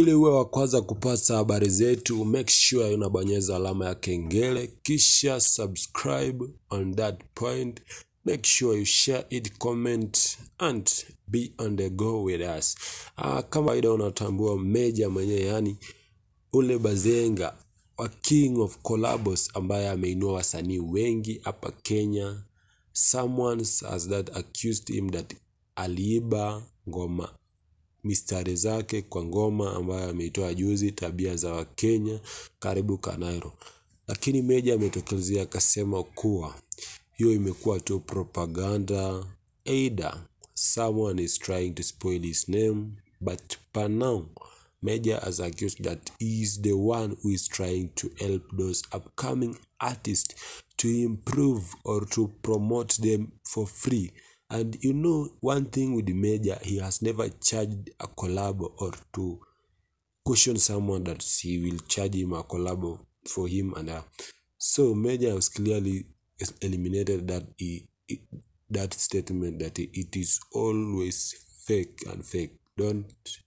Ili uwe wa kwanza kupata habari zetu, make sure unabonyeza alama ya kengele, kisha subscribe on that point. Make sure you share it, comment and be on the go with us. Ah, kama ida unatambua meja mwenyewe, yani ule Bazenga wa king of collabs ambaye ameinua wasanii wengi hapa Kenya. Someone has that accused him that aliiba ngoma mistari zake kwa ngoma ambayo ameitoa juzi tabia za wakenya karibu kanairo. Lakini Meja ametokelezea akasema kuwa hiyo imekuwa tu propaganda aida someone is trying to spoil his name but per now Meja has accused that he is the one who is trying to help those upcoming artists to improve or to promote them for free. And you know, one thing with Major, he has never charged a collab or to question someone that he will charge him a collab for him and uh, So Major was clearly eliminated that he, he that statement that it is always fake and fake. Don't